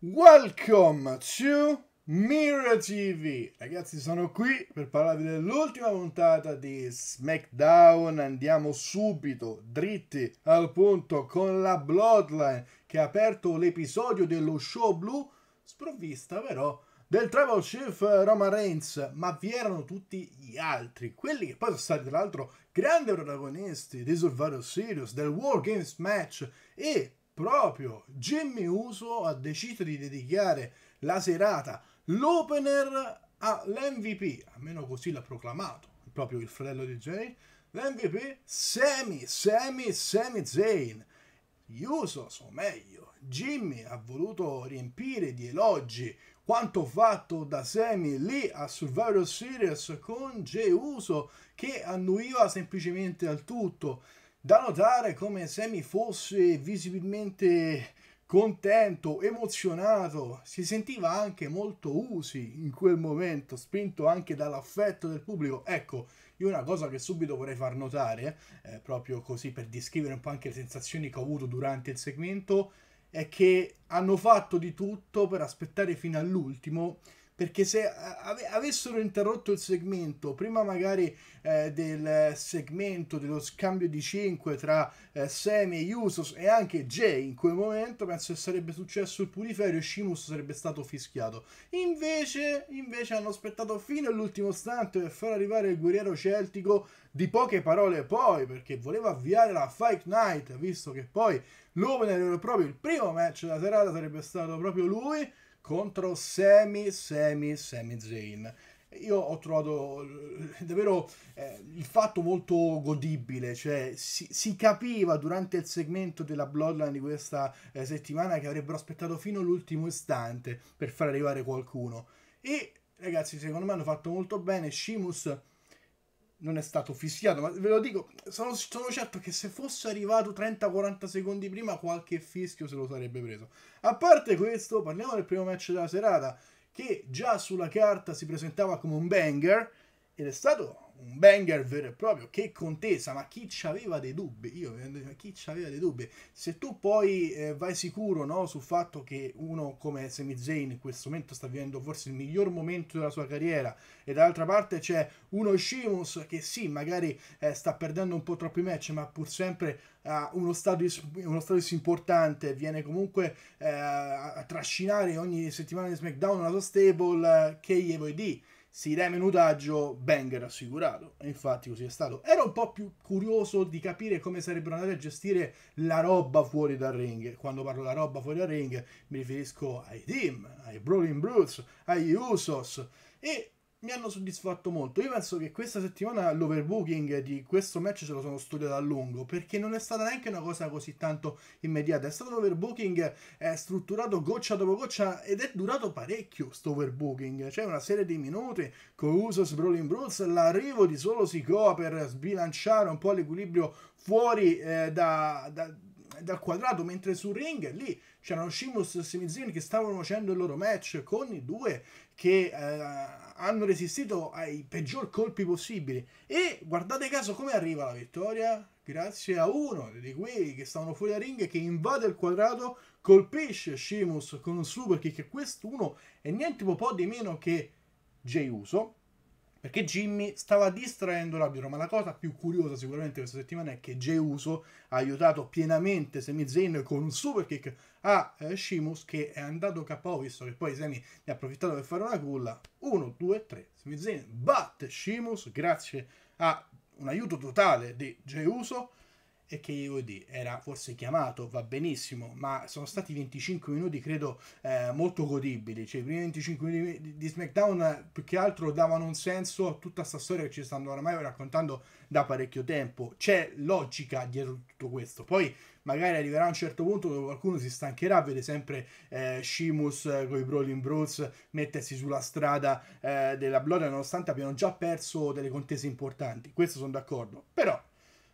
Welcome to Mirror TV. Ragazzi, sono qui per parlarvi dell'ultima puntata di SmackDown. Andiamo subito dritti al punto con la Bloodline che ha aperto l'episodio dello show blu, sprovvista però del Travel Chief eh, Roman Reigns, ma vi erano tutti gli altri, quelli che poi sono stati tra l'altro grandi protagonisti di Survivor Series, del War Games match e proprio Jimmy Uso ha deciso di dedicare la serata, l'opener all'MVP, almeno così l'ha proclamato, proprio il fratello di Jay, l'MVP Semi, Semi, Semi Zane. Gli Usos, o meglio, Jimmy ha voluto riempire di elogi quanto fatto da Semi lì a Survivor Series con Jey Uso che annuiva semplicemente al tutto da notare come Semi fosse visibilmente contento, emozionato, si sentiva anche molto usi in quel momento, spinto anche dall'affetto del pubblico. Ecco, io una cosa che subito vorrei far notare, eh, proprio così per descrivere un po' anche le sensazioni che ho avuto durante il segmento, è che hanno fatto di tutto per aspettare fino all'ultimo perché se ave avessero interrotto il segmento prima magari eh, del segmento dello scambio di 5 tra eh, Semi e Usos e anche Jay in quel momento penso che sarebbe successo il puliferio e Shimus sarebbe stato fischiato invece, invece hanno aspettato fino all'ultimo istante per far arrivare il guerriero celtico di poche parole poi perché voleva avviare la Fight Night visto che poi l'opener era proprio il primo match della serata sarebbe stato proprio lui contro Semi, Semi, Semi Zayn. Io ho trovato davvero eh, il fatto molto godibile, cioè si, si, capiva durante il segmento della Bloodline di questa eh, settimana che avrebbero aspettato fino all'ultimo istante per far arrivare qualcuno. E ragazzi, secondo me hanno fatto molto bene. Shimus non è stato fischiato, ma ve lo dico, sono, sono certo che se fosse arrivato 30-40 secondi prima qualche fischio se lo sarebbe preso. A parte questo, parliamo del primo match della serata, che già sulla carta si presentava come un banger, ed è stato un banger vero e proprio, che contesa, ma chi ci aveva dei dubbi? Io, chi ci aveva dei dubbi? Se tu poi eh, vai sicuro no, sul fatto che uno come Semi Zayn in questo momento sta vivendo forse il miglior momento della sua carriera e dall'altra parte c'è uno Shimus che sì, magari eh, sta perdendo un po' troppi match, ma pur sempre ha uno status, uno status importante, viene comunque eh, a trascinare ogni settimana di SmackDown la sua stable, eh, che gli vuoi dire? si dà minutaggio banger assicurato. E infatti così è stato. Ero un po' più curioso di capire come sarebbero andati a gestire la roba fuori dal ring. Quando parlo della roba fuori dal ring mi riferisco ai team, ai Brawling Brutes, agli Usos e mi hanno soddisfatto molto. Io penso che questa settimana l'overbooking di questo match ce lo sono studiato a lungo perché non è stata neanche una cosa così tanto immediata. È stato un overbooking è eh, strutturato goccia dopo goccia ed è durato parecchio sto overbooking. Cioè una serie di minuti con Usos, Brawling Bruce, l'arrivo di solo Sikoa per sbilanciare un po' l'equilibrio fuori eh, da, da dal quadrato, mentre sul ring lì c'erano Shimus e Semizion che stavano facendo il loro match con i due che eh, hanno resistito ai peggior colpi possibili. E guardate caso come arriva la vittoria. Grazie a uno di quelli che stavano fuori dal ring che invade il quadrato, colpisce Shimus con un super kick e quest'uno è niente po' di meno che Jey Uso perché Jimmy stava distraendo l'arbitro, ma la cosa più curiosa sicuramente questa settimana è che Geuso ha aiutato pienamente Semi Zayn con un super kick a eh, Shimus che è andato KO, visto che poi Semi ne ha approfittato per fare una culla. 1, 2, 3. Semi Zayn batte Shimus grazie a un aiuto totale di Geuso e KOD era forse chiamato, va benissimo, ma sono stati 25 minuti credo eh, molto godibili, cioè i primi 25 minuti di, SmackDown eh, più che altro davano un senso a tutta questa storia che ci stanno oramai raccontando da parecchio tempo, c'è logica dietro tutto questo, poi magari arriverà un certo punto dove qualcuno si stancherà, vede sempre eh, Shimus eh, con i Brawling Bros mettersi sulla strada eh, della Blood nonostante abbiano già perso delle contese importanti, questo sono d'accordo, però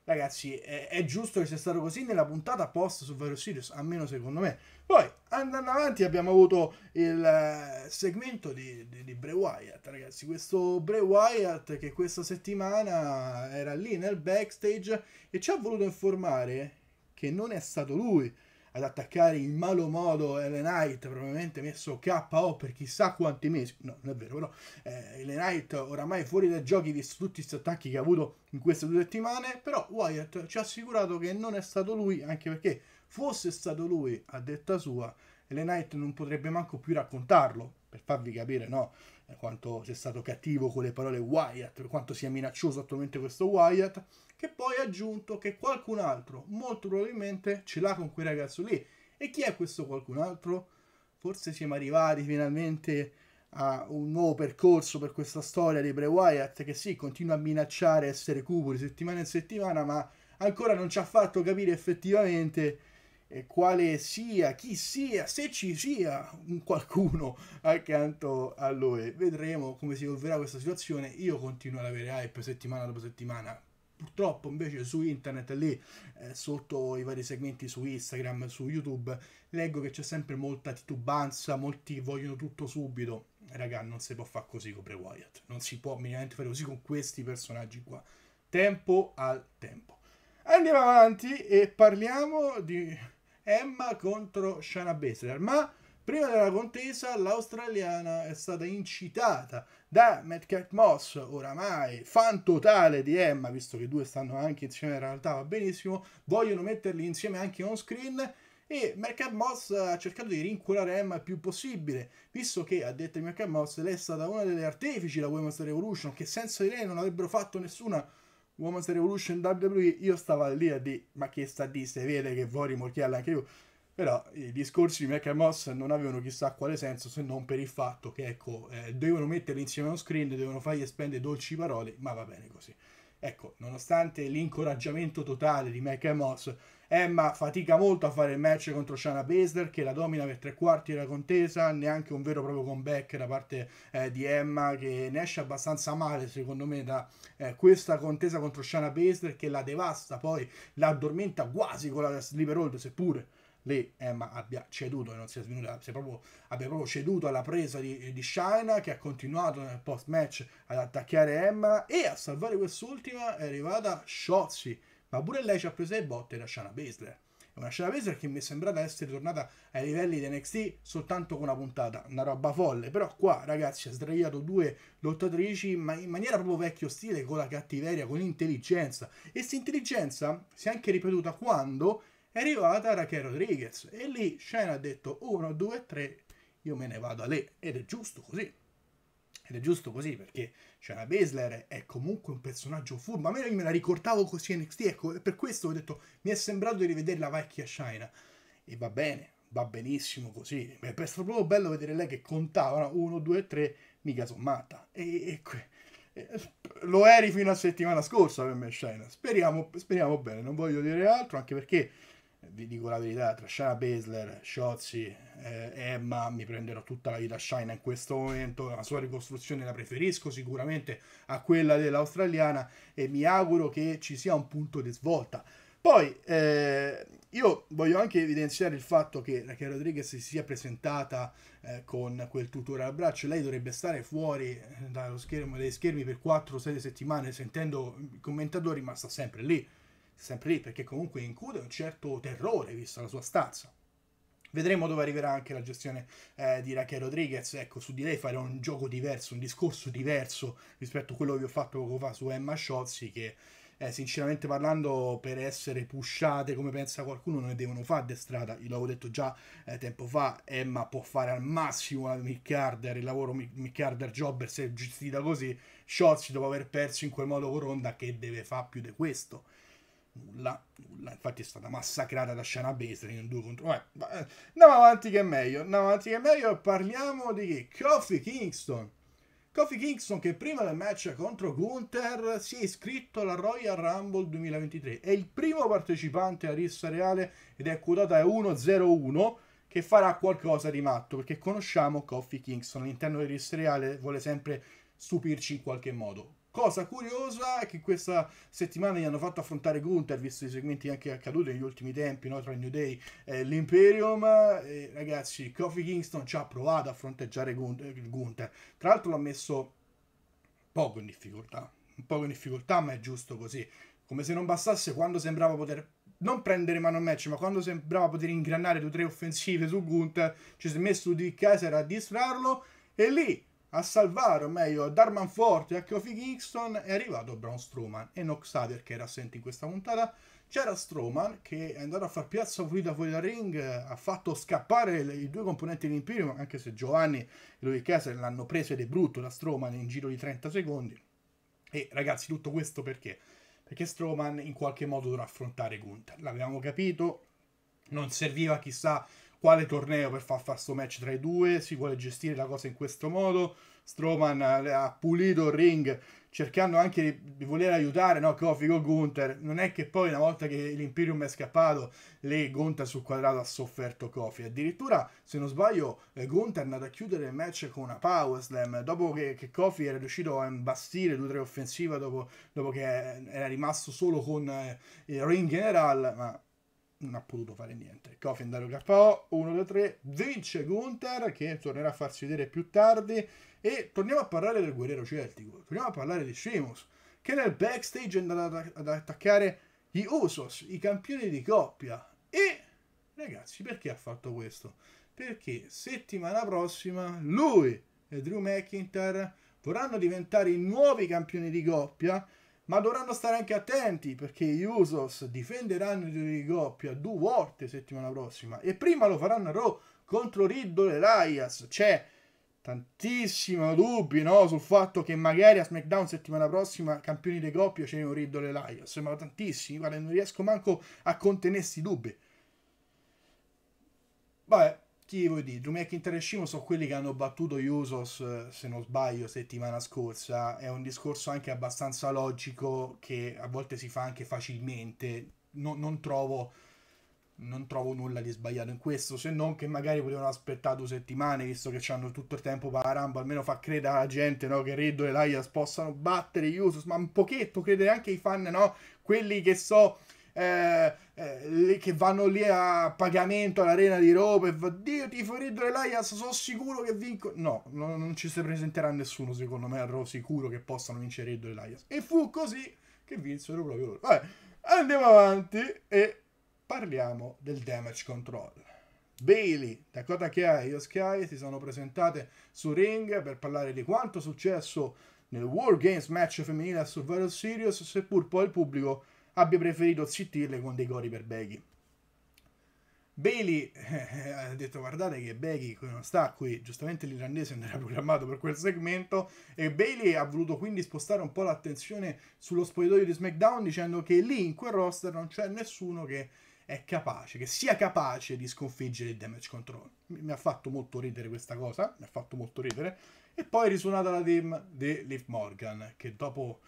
ragazzi, è, è, giusto che sia stato così nella puntata post su Vero Sirius, almeno secondo me. Poi, andando avanti, abbiamo avuto il eh, segmento di, di, di, Bray Wyatt, ragazzi. Questo Bray Wyatt che questa settimana era lì nel backstage e ci ha voluto informare che non è stato lui ad attaccare in malo modo Ellen Knight, probabilmente messo KO per chissà quanti mesi. No, non è vero, però eh, Ellen Knight oramai è fuori dai giochi visto tutti questi attacchi che ha avuto in queste due settimane, però Wyatt ci ha assicurato che non è stato lui, anche perché fosse stato lui, a detta sua, Ellen Knight non potrebbe manco più raccontarlo, per farvi capire, no? quanto sia stato cattivo con le parole Wyatt, quanto sia minaccioso attualmente questo Wyatt, che poi ha aggiunto che qualcun altro, molto probabilmente, ce l'ha con quel ragazzo lì. E chi è questo qualcun altro? Forse siamo arrivati finalmente a un nuovo percorso per questa storia di Bray Wyatt, che sì, continua a minacciare essere cupo di settimana in settimana, ma ancora non ci ha fatto capire effettivamente quale sia, chi sia, se ci sia un qualcuno accanto a lui. Vedremo come si evolverà questa situazione. Io continuo ad avere hype settimana dopo settimana. Purtroppo invece su internet lì, eh, sotto i vari segmenti su Instagram, su YouTube, leggo che c'è sempre molta titubanza, molti vogliono tutto subito. Raga, non si può fare così con Bray Wyatt, non si può minimamente fare così con questi personaggi qua. Tempo al tempo. Andiamo avanti e parliamo di Emma contro Shana Baszler, ma prima della contesa l'australiana è stata incitata da Matt Cat Moss, oramai fan totale di Emma, visto che i due stanno anche insieme in realtà, va benissimo, vogliono metterli insieme anche on screen e Mercat Moss ha cercato di rincuorare Emma il più possibile, visto che, a detta di Mercat Moss, lei è stata una delle artefici della Women's Revolution, che senza di lei non avrebbero fatto nessuna Women's Revolution WWE, io stavo lì a dire, ma che sta di, se vede che vuoi rimorchiarla anche io. Però i discorsi di Mac Moss non avevano chissà quale senso se non per il fatto che, ecco, eh, dovevano metterli insieme a uno screen, devono fargli spendere dolci parole, ma va bene così. Ecco, nonostante l'incoraggiamento totale di Mac Moss, Emma fatica molto a fare il match contro Shana Baszler che la domina per tre quarti della contesa, neanche un vero e proprio comeback da parte eh, di Emma che ne esce abbastanza male secondo me da eh, questa contesa contro Shana Baszler che la devasta, poi la addormenta quasi con la sleeper hold seppure lì Emma abbia ceduto e non sia svenuta, sia proprio, abbia proprio ceduto alla presa di, di Shaina che ha continuato nel post match ad attaccare Emma e a salvare quest'ultima è arrivata Shotzi ma pure lei ci ha preso le botte da Shana Baszler. È una Shana Baszler che mi è sembrata essere tornata ai livelli di NXT soltanto con una puntata, una roba folle, però qua ragazzi ha sdraiato due lottatrici ma in maniera proprio vecchio stile, con la cattiveria, con l'intelligenza. e questa intelligenza si è anche ripetuta quando è arrivata Raquel Rodriguez e lì Shana ha detto 1, 2, 3, io me ne vado a lei ed è giusto così. Ed è giusto così perché Shana cioè, Baszler è comunque un personaggio furbo. A me me la ricordavo così NXT, ecco, per questo ho detto mi è sembrato di rivedere la vecchia Shana. E va bene, va benissimo così. È stato proprio bello vedere lei che contava 1, 2, 3, mica sommata. E, e, e, lo eri fino a settimana scorsa per me Shana. Speriamo, speriamo bene, non voglio dire altro, anche perché vi dico la verità, tra Shana Basler, Sciozzi, eh, Emma, mi prenderò tutta la vita Shana in questo momento, la sua ricostruzione la preferisco sicuramente a quella dell'australiana e mi auguro che ci sia un punto di svolta. Poi eh, io voglio anche evidenziare il fatto che Raquel Rodriguez si sia presentata eh, con quel tutore al braccio, lei dovrebbe stare fuori eh, dallo schermo, dai schermi per 4-6 settimane sentendo i commentatori, ma sta sempre lì sempre lì perché comunque incude un certo terrore vista la sua stazza. Vedremo dove arriverà anche la gestione eh, di Raquel Rodriguez, ecco su di lei farò un gioco diverso, un discorso diverso rispetto a quello che vi ho fatto poco fa su Emma Sciozzi che eh, sinceramente parlando per essere pushate come pensa qualcuno non ne devono fare di strada, io l'avevo detto già eh, tempo fa, Emma può fare al massimo la Mick Carter, il lavoro Mick Carter Jobber se gestita così, Sciozzi dopo aver perso in quel modo con Ronda che deve fare più di questo? nulla, nulla. Infatti è stata massacrata da Shana Baszler in 2 contro... Vabbè, eh, vabbè, eh, andiamo avanti che è meglio, andiamo avanti che è meglio parliamo di Coffee Kingston. Kofi Kingston che prima del match contro Gunther si è iscritto alla Royal Rumble 2023. È il primo partecipante a rissa reale ed è quotata 1-0-1 che farà qualcosa di matto perché conosciamo Kofi Kingston all'interno di rissa reale vuole sempre stupirci in qualche modo Cosa curiosa è che questa settimana gli hanno fatto affrontare Gunther, visto i segmenti anche accaduti negli ultimi tempi, no? tra il New Day e l'Imperium. E, ragazzi, Kofi Kingston ci ha provato a fronteggiare Gunther. Tra l'altro l'ha messo poco in difficoltà, un poco in difficoltà, ma è giusto così. Come se non bastasse quando sembrava poter non prendere mano al match, ma quando sembrava poter ingranare due o tre offensive su Gunther, ci si è messo di Kaiser a distrarlo e lì a salvare, o meglio, Darman Forte a Kofi Kingston è arrivato Braun Strowman e non Xavier che era assente in questa puntata. C'era Strowman che è andato a far piazza fuori da fuori dal ring, ha fatto scappare le, i due componenti dell'Imperium, anche se Giovanni e lui Kessler l'hanno preso ed è brutto da Strowman in giro di 30 secondi. E ragazzi, tutto questo perché? Perché Strowman in qualche modo dovrà affrontare Gunther. L'avevamo capito, non serviva chissà quale torneo per far fare questo match tra i due, si vuole gestire la cosa in questo modo. Stroman eh, ha pulito il ring cercando anche di voler aiutare no, Kofi con Gunther. Non è che poi una volta che l'Imperium è scappato, lei Gunther sul quadrato ha sofferto Kofi. Addirittura, se non sbaglio, eh, Gunther è andato a chiudere il match con una power slam. Dopo che, che Kofi era riuscito a imbastire 2-3 offensiva, dopo, dopo, che era rimasto solo con eh, il ring general, ma non ha potuto fare niente. Coffin da KO, 1-3, vince Gunther che tornerà a farsi vedere più tardi e torniamo a parlare del guerriero celtico, torniamo a parlare di Sheamus che nel backstage è andato ad, ad attaccare gli Usos, i campioni di coppia e ragazzi perché ha fatto questo? Perché settimana prossima lui e Drew McIntyre vorranno diventare i nuovi campioni di coppia ma dovranno stare anche attenti perché gli Usos difenderanno di coppia due volte settimana prossima e prima lo faranno a Raw contro Riddle e Elias. C'è tantissimo dubbi no, sul fatto che magari a SmackDown settimana prossima campioni di coppia ce ne un Riddle e Elias, ma tantissimi, guarda, non riesco manco a contenersi dubbi. Vabbè, ti vuoi dire, Drew McIntyre e Shimo sono quelli che hanno battuto Usos, eh, se non sbaglio, settimana scorsa. È un discorso anche abbastanza logico che a volte si fa anche facilmente. No, non, trovo, non, trovo, nulla di sbagliato in questo, se non che magari potevano aspettare due settimane, visto che hanno tutto il tempo per la Rumble. Almeno fa credere alla gente no, che Riddle e Laias possano battere Usos, ma un pochetto credere anche ai fan, no? quelli che so eh, eh, che vanno lì a pagamento all'arena di Roma e va Dio ti farò dell'Ajax sono sicuro che vinco no, no, non ci si presenterà nessuno secondo me ero sicuro che possano vincere il dell'Ajax e fu così che vinsero proprio loro vabbè andiamo avanti e parliamo del damage control Bailey, Dakota Kai e Io Sky si sono presentate su Ring per parlare di quanto è successo nel War Games match femminile a Survival Series, seppur poi il pubblico abbia preferito zittirle con dei cori per Becky. Bailey eh, eh, ha detto guardate che Becky non sta qui, giustamente l'irlandese non era programmato per quel segmento e Bailey ha voluto quindi spostare un po' l'attenzione sullo spogliatoio di SmackDown dicendo che lì in quel roster non c'è nessuno che è capace, che sia capace di sconfiggere il damage control. Mi, mi ha fatto molto ridere questa cosa, mi ha fatto molto ridere e poi è risuonata la team di Liv Morgan che dopo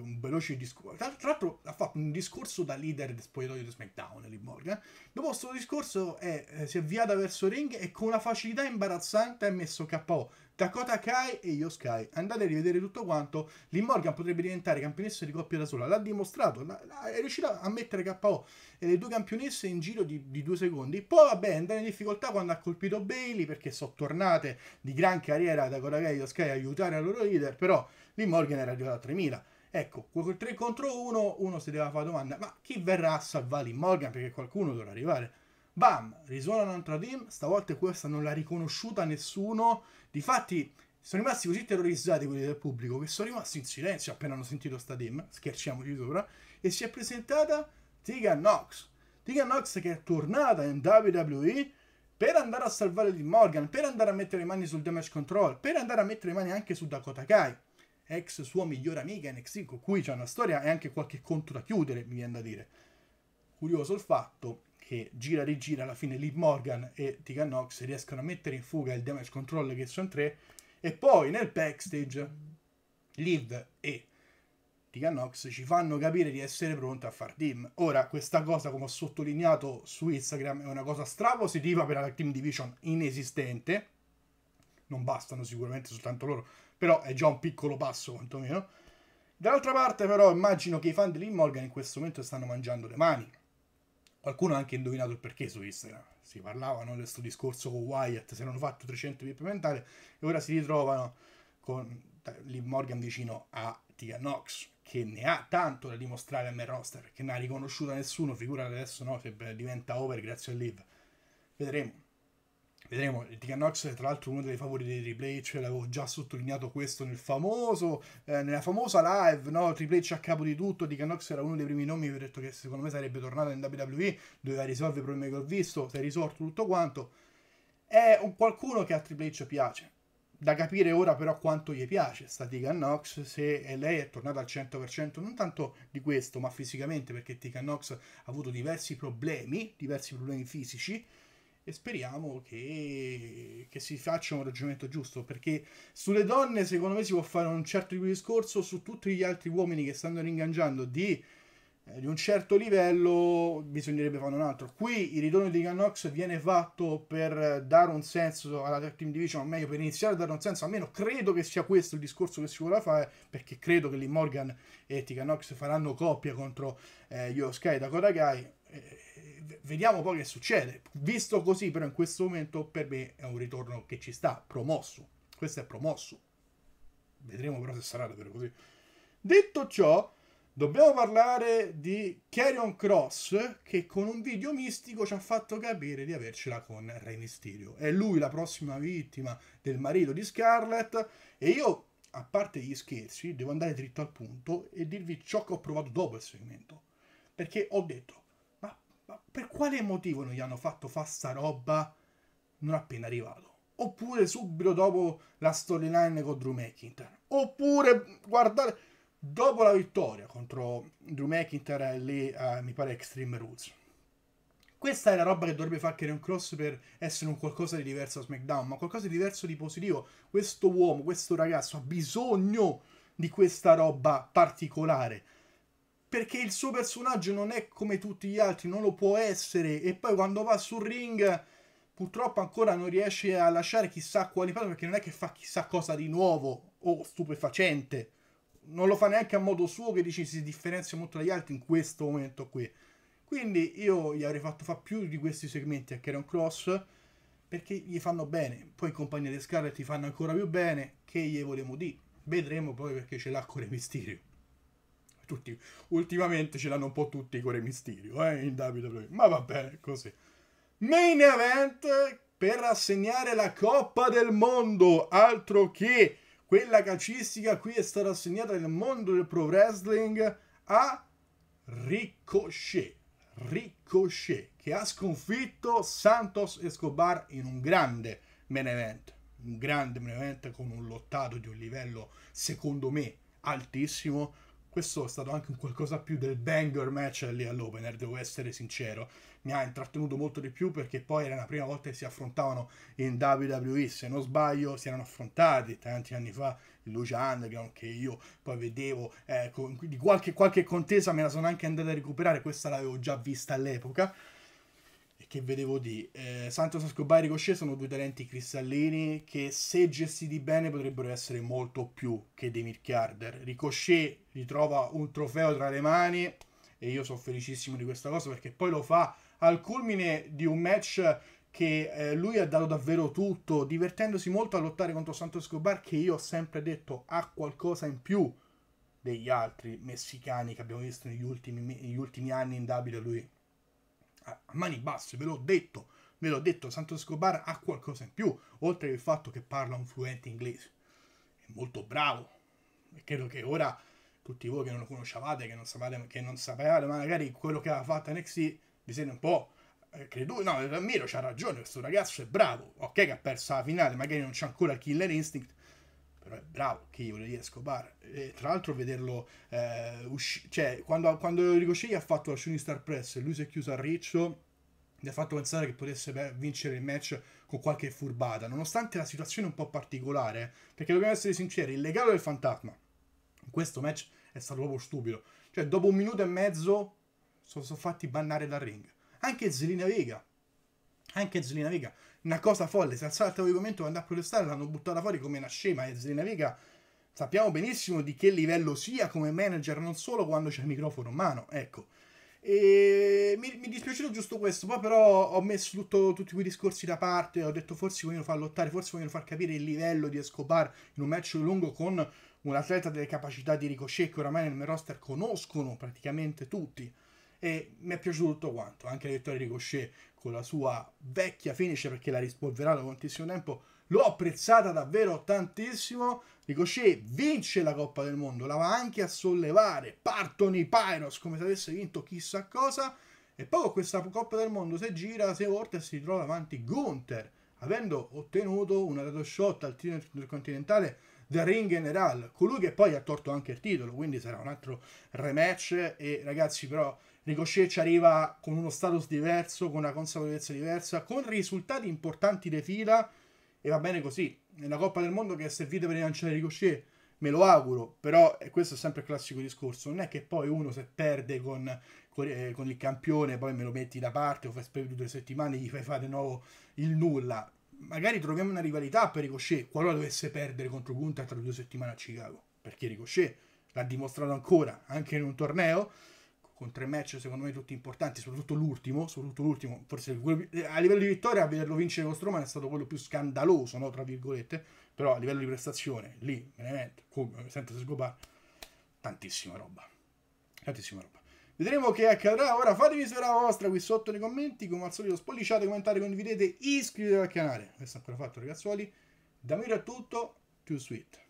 un veloce discorso. Tra, tra l'altro ha fatto un discorso da leader del spogliatoio di SmackDown, Liv Morgan. Dopo questo discorso è, eh, si è avviata verso ring e con una facilità imbarazzante ha messo KO Dakota Kai e Io Sky. Andate a rivedere tutto quanto. Liv Morgan potrebbe diventare campionessa di coppia da sola. L'ha dimostrato, è riuscita a mettere KO e le due campionesse in giro di, di due secondi. Poi vabbè, è andata in difficoltà quando ha colpito Bailey perché sono tornate di gran carriera Dakota Kai e Io Sky a aiutare la loro leader, però... Lì Morgan era arrivato a 3000. Ecco, quel 3 contro 1, uno si deve fare la domanda, ma chi verrà a salvare Liv Morgan? Perché qualcuno dovrà arrivare. Bam, risuona un'altra team, stavolta questa non l'ha riconosciuta nessuno. Difatti, sono rimasti così terrorizzati quelli del pubblico che sono rimasti in silenzio appena hanno sentito sta team, scherziamoci sopra, e si è presentata Tegan Nox. Tegan Nox che è tornata in WWE per andare a salvare Liv Morgan, per andare a mettere le mani sul damage control, per andare a mettere le mani anche su Dakota Kai ex sua migliore amica NXT, con cui c'è una storia e anche qualche conto da chiudere, mi viene da dire. Curioso il fatto che gira e rigira alla fine Liv Morgan e Tegan Nox riescano a mettere in fuga il damage control che sono tre e poi nel backstage Liv e Tegan Nox ci fanno capire di essere pronti a far team. Ora, questa cosa, come ho sottolineato su Instagram, è una cosa strapositiva per la Team Division inesistente. Non bastano sicuramente soltanto loro, però è già un piccolo passo quantomeno. Dall'altra parte però immagino che i fan di Liv Morgan in questo momento stanno mangiando le mani. Qualcuno ha anche indovinato il perché su Instagram. Si parlavano di questo discorso con Wyatt, si erano fatto 300 pippe mentali e ora si ritrovano con Liv Morgan vicino a Tia Knox, che ne ha tanto da dimostrare a me Roster, che non ha riconosciuta nessuno, figurati adesso no, se diventa over grazie a Liv. Vedremo. Vedremo, il Tiganox è tra l'altro uno dei favori dei Triple H, cioè l'avevo già sottolineato questo nel famoso, eh, nella famosa live, no? Triple H a capo di tutto, Tiganox era uno dei primi nomi, vi ho detto che secondo me sarebbe tornato in WWE, doveva risolvere i problemi che ho visto, si è risolto tutto quanto. È un qualcuno che a Triple H piace, da capire ora però quanto gli piace sta Tegan Nox, se lei è tornata al 100% non tanto di questo ma fisicamente perché Tegan Nox ha avuto diversi problemi, diversi problemi fisici e speriamo che, che, si faccia un ragionamento giusto perché sulle donne secondo me si può fare un certo tipo di discorso su tutti gli altri uomini che stanno ringangiando di, eh, di un certo livello bisognerebbe fare un altro qui il ritorno di Ganox viene fatto per dare un senso alla Team Division o meglio per iniziare a dare un senso almeno credo che sia questo il discorso che si vuole fare perché credo che Lee Morgan e Tiganox faranno coppia contro eh, Yo Sky e Dakota Kai eh, vediamo poi che succede. Visto così, però, in questo momento per me è un ritorno che ci sta, promosso. Questo è promosso. Vedremo però se sarà davvero così. Detto ciò, dobbiamo parlare di Carrion Cross che con un video mistico ci ha fatto capire di avercela con Rey Mysterio. È lui la prossima vittima del marito di Scarlett e io, a parte gli scherzi, devo andare dritto al punto e dirvi ciò che ho provato dopo il segmento. Perché ho detto, ma per quale motivo non gli hanno fatto fa sta roba non appena arrivato? Oppure subito dopo la storyline con Drew McIntyre? Oppure, guardate, dopo la vittoria contro Drew McIntyre lì, eh, mi pare Extreme Rules. Questa è la roba che dovrebbe far Karen Cross per essere un qualcosa di diverso a SmackDown, ma qualcosa di diverso di positivo. Questo uomo, questo ragazzo ha bisogno di questa roba particolare perché il suo personaggio non è come tutti gli altri, non lo può essere e poi quando va sul ring purtroppo ancora non riesce a lasciare chissà quali parole perché non è che fa chissà cosa di nuovo o stupefacente. Non lo fa neanche a modo suo che dici si differenzia molto dagli altri in questo momento qui. Quindi io gli avrei fatto fare più di questi segmenti a Karen Cross perché gli fanno bene. Poi in compagnia di Scarlett ti fanno ancora più bene. Che gli volevo di. Vedremo poi perché ce l'ha con Mysterio. Tutti, ultimamente ce l'hanno un po' tutti con Re Mysterio eh, in WWE, ma va bene così. Main event per assegnare la Coppa del Mondo, altro che quella calcistica qui è stata assegnata nel mondo del pro wrestling a Ricochet. Ricochet che ha sconfitto Santos Escobar in un grande main event, un grande main event con un lottato di un livello secondo me altissimo questo è stato anche un qualcosa più del banger match lì all'opener, devo essere sincero. Mi ha intrattenuto molto di più perché poi era la prima volta che si affrontavano in WWE, se non sbaglio si erano affrontati tanti anni fa Lucia Underground che io poi vedevo eh, con, di qualche, qualche contesa me la sono anche andata a recuperare, questa l'avevo già vista all'epoca che vedevo di eh, Santos Escobar e Ricochet sono due talenti cristallini che se gestiti bene potrebbero essere molto più che dei Mirchiarder. Ricochet ritrova un trofeo tra le mani e io sono felicissimo di questa cosa perché poi lo fa al culmine di un match che eh, lui ha dato davvero tutto, divertendosi molto a lottare contro Santos Escobar che io ho sempre detto ha qualcosa in più degli altri messicani che abbiamo visto negli ultimi, negli ultimi anni in WWE a mani basse, ve l'ho detto, ve l'ho detto, Santos Escobar ha qualcosa in più, oltre al fatto che parla un fluente inglese. È molto bravo. E credo che ora tutti voi che non lo conoscevate, che non sapevate, che non sapevate magari quello che aveva fatto NXT, vi siete un po'... Eh, credo, no, Ramiro c'ha ragione, questo ragazzo è bravo. Ok che ha perso la finale, magari non c'è ancora il killer instinct, però è bravo che io le voglio Escobar e tra l'altro vederlo eh, usci- cioè quando, quando Ricochet ha fatto la Shooting Star Press e lui si è chiuso a riccio mi ha fatto pensare che potesse beh, vincere il match con qualche furbata nonostante la situazione un po' particolare perché dobbiamo essere sinceri il legato del fantasma in questo match è stato proprio stupido cioè dopo un minuto e mezzo sono, sono fatti bannare dal ring anche Zelina Vega anche Zelina Vega una cosa folle, senza altro argomento andare a protestare, l'hanno buttata fuori come una scema eh, e Zrinavega sappiamo benissimo di che livello sia come manager, non solo quando c'è il microfono in mano, ecco. E mi, mi dispiaciuto giusto questo, poi però ho messo tutto, tutti quei discorsi da parte, ho detto forse vogliono far lottare, forse vogliono far capire il livello di Escobar in un match lungo con un atleta delle capacità di ricochet che oramai nel mio roster conoscono praticamente tutti. E mi è piaciuto tutto quanto, anche la vittoria di Ricochet con la sua vecchia finish perché l'ha rispolverata con tantissimo tempo. L'ho apprezzata davvero tantissimo. Ricochet vince la Coppa del Mondo, la va anche a sollevare. Partono i Pyros come se avesse vinto chissà cosa. E poi con questa Coppa del Mondo si gira, se volte e si trova davanti Gunther, avendo ottenuto una dato shot al titolo intercontinentale del Ring General, colui che poi ha torto anche il titolo, quindi sarà un altro rematch. E ragazzi, però Ricochet ci arriva con uno status diverso, con una consapevolezza diversa, con risultati importanti di fila e va bene così. È una Coppa del Mondo che è servita per rilanciare Ricochet, me lo auguro, però e questo è sempre il classico discorso, non è che poi uno se perde con, con, eh, con il campione poi me lo metti da parte o fai spendere due settimane e gli fai fare di nuovo il nulla. Magari troviamo una rivalità per Ricochet, qualora dovesse perdere contro Gunther tra due settimane a Chicago, perché Ricochet l'ha dimostrato ancora, anche in un torneo, con tre match secondo me tutti importanti, soprattutto l'ultimo, soprattutto l'ultimo, forse a livello di vittoria vederlo vincere con Strowman è stato quello più scandaloso, no, tra virgolette, però a livello di prestazione, lì, veramente, come, senza scopare, tantissima roba, tantissima roba. Vedremo che accadrà, ora fatevi sapere la vostra qui sotto nei commenti, come al solito spolliciate, commentate, condividete, iscrivetevi al canale, questo è ancora fatto ragazzuoli, da me era tutto, più sweet.